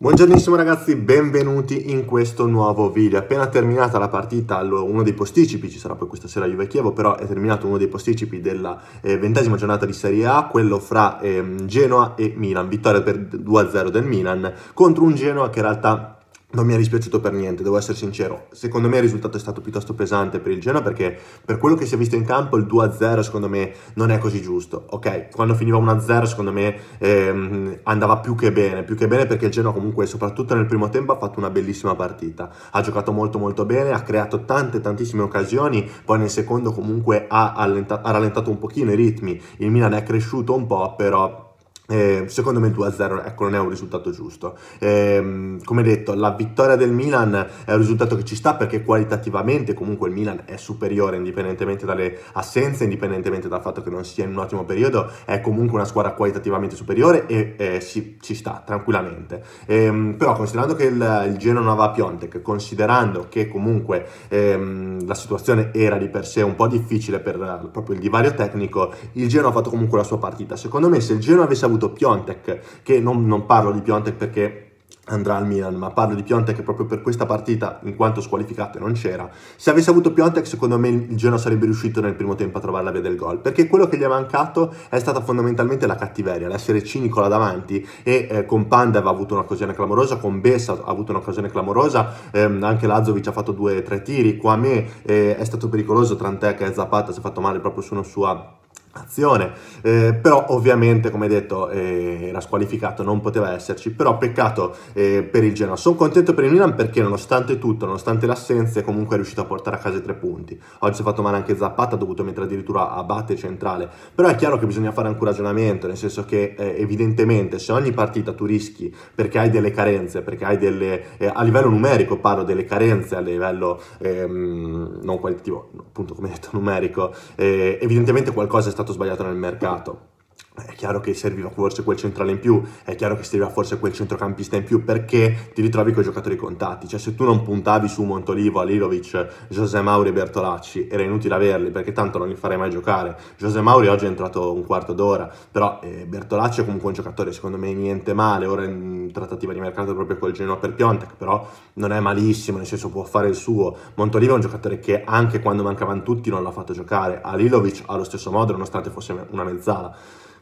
Buongiornissimo ragazzi, benvenuti in questo nuovo video. Appena terminata la partita, uno dei posticipi, ci sarà poi questa sera Juve Chievo, però è terminato uno dei posticipi della eh, ventesima giornata di Serie A, quello fra eh, Genoa e Milan, vittoria per 2-0 del Milan contro un Genoa che in realtà non mi è dispiaciuto per niente, devo essere sincero. Secondo me il risultato è stato piuttosto pesante per il Genoa perché per quello che si è visto in campo il 2-0 secondo me non è così giusto. Ok, quando finiva 1-0 secondo me ehm, andava più che bene, più che bene perché il Genoa comunque soprattutto nel primo tempo ha fatto una bellissima partita. Ha giocato molto molto bene, ha creato tante tantissime occasioni, poi nel secondo comunque ha, allenta- ha rallentato un pochino i ritmi. Il Milan è cresciuto un po', però eh, secondo me il 2-0 ecco, non è un risultato giusto. Eh, come detto, la vittoria del Milan è un risultato che ci sta perché qualitativamente comunque il Milan è superiore indipendentemente dalle assenze, indipendentemente dal fatto che non sia in un ottimo periodo, è comunque una squadra qualitativamente superiore e eh, ci, ci, sta tranquillamente. Eh, però considerando che il, il Genoa non aveva Piontek, considerando che comunque ehm, la situazione era di per sé un po' difficile per eh, proprio il divario tecnico, il Genoa ha fatto comunque la sua partita. Secondo me se il Genoa avesse avuto avuto Piontek, che non, non parlo di Piontek perché andrà al Milan, ma parlo di Piontek proprio per questa partita, in quanto squalificato non c'era. Se avesse avuto Piontek, secondo me il Genoa sarebbe riuscito nel primo tempo a trovare la via del gol, perché quello che gli è mancato è stata fondamentalmente la cattiveria, l'essere cinico là davanti e eh, con Panda aveva avuto un'occasione clamorosa, con Bessa ha avuto un'occasione clamorosa, ehm, anche Lazzovic ha fatto due o tre tiri, Qua a me eh, è stato pericoloso, tant'è che Zapata si è fatto male proprio su una sua azione. Eh, però ovviamente, come detto, eh, era squalificato, non poteva esserci, però peccato eh, per il Genoa. Sono contento per il Milan perché nonostante tutto, nonostante l'assenza, è comunque riuscito a portare a casa i tre punti. Oggi si è fatto male anche Zappata, ha dovuto mettere addirittura a batte centrale, però è chiaro che bisogna fare anche un ragionamento, nel senso che eh, evidentemente se ogni partita tu rischi perché hai delle carenze, perché hai delle, eh, a livello numerico parlo delle carenze, a livello ehm, non qualitativo, appunto come detto numerico, eh, evidentemente qualcosa è stato sbagliato nel mercato. È chiaro che serviva forse quel centrale in più, è chiaro che serviva forse quel centrocampista in più perché ti ritrovi con i giocatori contatti. Cioè, se tu non puntavi su Montolivo, Alilovic, José Mauri e Bertolacci, era inutile averli perché tanto non li farei mai giocare. José Mauri oggi è entrato un quarto d'ora, però eh, Bertolacci è comunque un giocatore, secondo me, niente male. Ora è in trattativa di mercato proprio col Genoa per Piontek, però non è malissimo, nel senso può fare il suo. Montolivo è un giocatore che anche quando mancavano tutti non l'ha fatto giocare. Alilovic allo stesso modo, nonostante fosse una mezzala.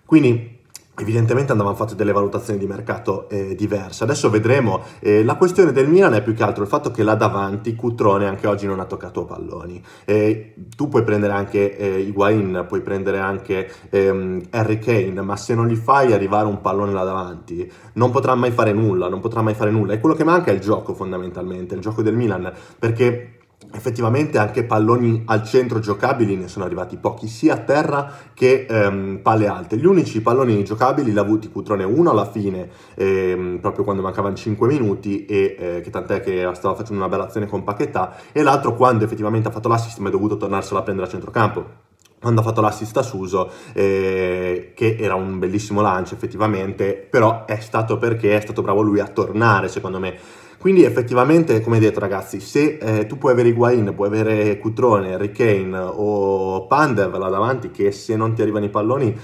Quindi Evidentemente andavano fatte delle valutazioni di mercato eh, diverse. Adesso vedremo. Eh, la questione del Milan è più che altro il fatto che là davanti Cutrone anche oggi non ha toccato palloni. Eh, tu puoi prendere anche eh, Higuain, puoi prendere anche ehm, Harry Kane, ma se non gli fai arrivare un pallone là davanti non potrà mai fare nulla, non potrà mai fare nulla. E quello che manca è il gioco fondamentalmente, il gioco del Milan, perché effettivamente anche palloni al centro giocabili ne sono arrivati pochi sia a terra che ehm, palle alte gli unici palloni giocabili l'ha avuti Cutrone 1 alla fine ehm, proprio quando mancavano 5 minuti e eh, che tant'è che stava facendo una bella azione con Paquetà e l'altro quando effettivamente ha fatto l'assist ma è dovuto tornarselo a prendere a centrocampo quando ha fatto l'assist a Suso, eh, che era un bellissimo lancio effettivamente, però è stato perché è stato bravo lui a tornare, secondo me. Quindi effettivamente, come detto ragazzi, se eh, tu puoi avere Higuain, puoi avere Cutrone, Rickane o Pandev là davanti, che se non ti arrivano i palloni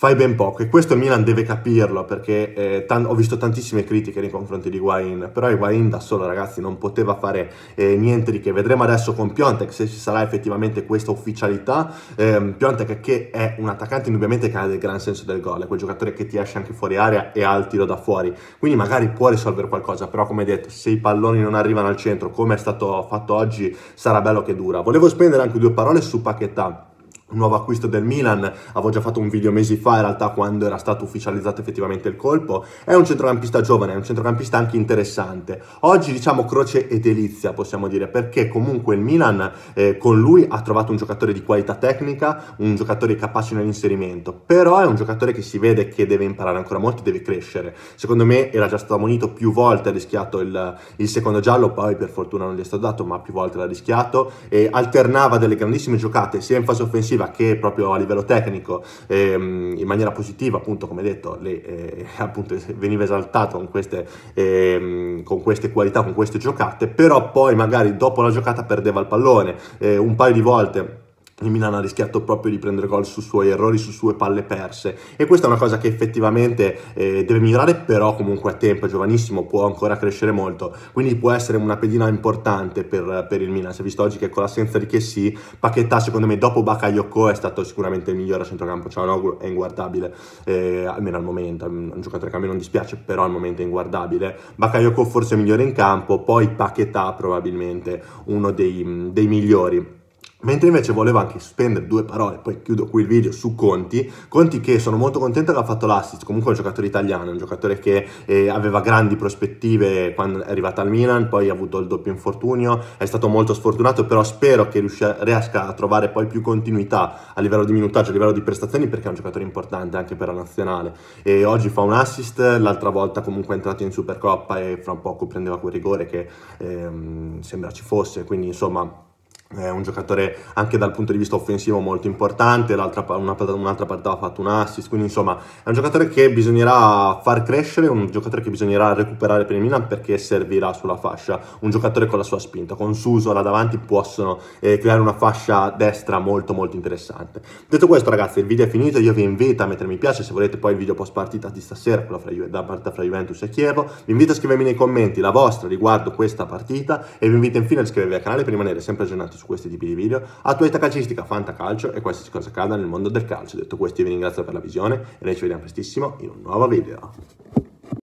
fai ben poco e questo il Milan deve capirlo perché eh, t- ho visto tantissime critiche nei confronti di Higuain però Higuain da solo ragazzi non poteva fare eh, niente di che vedremo adesso con Piontek se ci sarà effettivamente questa ufficialità eh, Piontek che è un attaccante indubbiamente che ha del gran senso del gol è quel giocatore che ti esce anche fuori area e ha il tiro da fuori quindi magari può risolvere qualcosa però come detto se i palloni non arrivano al centro come è stato fatto oggi sarà bello che dura volevo spendere anche due parole su Paquetà nuovo acquisto del Milan, avevo già fatto un video mesi fa in realtà quando era stato ufficializzato effettivamente il colpo, è un centrocampista giovane, è un centrocampista anche interessante. Oggi diciamo croce e delizia possiamo dire, perché comunque il Milan eh, con lui ha trovato un giocatore di qualità tecnica, un giocatore capace nell'inserimento, però è un giocatore che si vede che deve imparare ancora molto, e deve crescere. Secondo me era già stato ammonito più volte, ha rischiato il, il secondo giallo, poi per fortuna non gli è stato dato, ma più volte l'ha rischiato, e alternava delle grandissime giocate sia in fase offensiva difensiva che proprio a livello tecnico ehm, in maniera positiva, appunto come detto, le, eh, appunto, veniva esaltato con queste, ehm, con queste, qualità, con queste giocate, però poi magari dopo la giocata perdeva il pallone eh, un paio di volte il Milan ha rischiato proprio di prendere gol su suoi errori, su sue palle perse e questa è una cosa che effettivamente eh, deve migliorare però comunque a tempo, è giovanissimo, può ancora crescere molto, quindi può essere una pedina importante per, per il Milan, si è visto oggi che con l'assenza di Chessy, Paquetà secondo me dopo Bakayoko è stato sicuramente il migliore a centrocampo, Cialanoglu è inguardabile, eh, almeno al momento, è un giocatore che a me non dispiace però al momento è inguardabile, Bakayoko forse migliore in campo, poi Paquetà probabilmente uno dei, dei migliori. Mentre invece volevo anche spendere due parole, poi chiudo qui il video, su Conti. Conti che sono molto contento che ha fatto l'assist, comunque è un giocatore italiano, un giocatore che eh, aveva grandi prospettive quando è arrivato al Milan, poi ha avuto il doppio infortunio, è stato molto sfortunato, però spero che riesca a trovare poi più continuità a livello di minutaggio, a livello di prestazioni, perché è un giocatore importante anche per la nazionale. E oggi fa un assist, l'altra volta comunque è entrato in Supercoppa e fra un poco prendeva quel rigore che ehm, sembra ci fosse, quindi insomma è eh, un giocatore anche dal punto di vista offensivo molto importante, l'altra, un'altra, un'altra partita ha fatto un assist, quindi insomma è un giocatore che bisognerà far crescere, un giocatore che bisognerà recuperare per il Milan perché servirà sulla fascia, un giocatore con la sua spinta, con Suso là davanti possono eh, creare una fascia destra molto molto interessante. Detto questo ragazzi il video è finito, io vi invito a mettere mi piace se volete poi il video post partita di stasera, quello fra, da partita fra Juventus e Chievo, vi invito a scrivermi nei commenti la vostra riguardo questa partita e vi invito infine a iscrivervi al canale per rimanere sempre aggiornati su questi tipi di video, attualità calcistica, fantacalcio e qualsiasi cosa accada nel mondo del calcio. Detto questo io vi ringrazio per la visione e noi ci vediamo prestissimo in un nuovo video.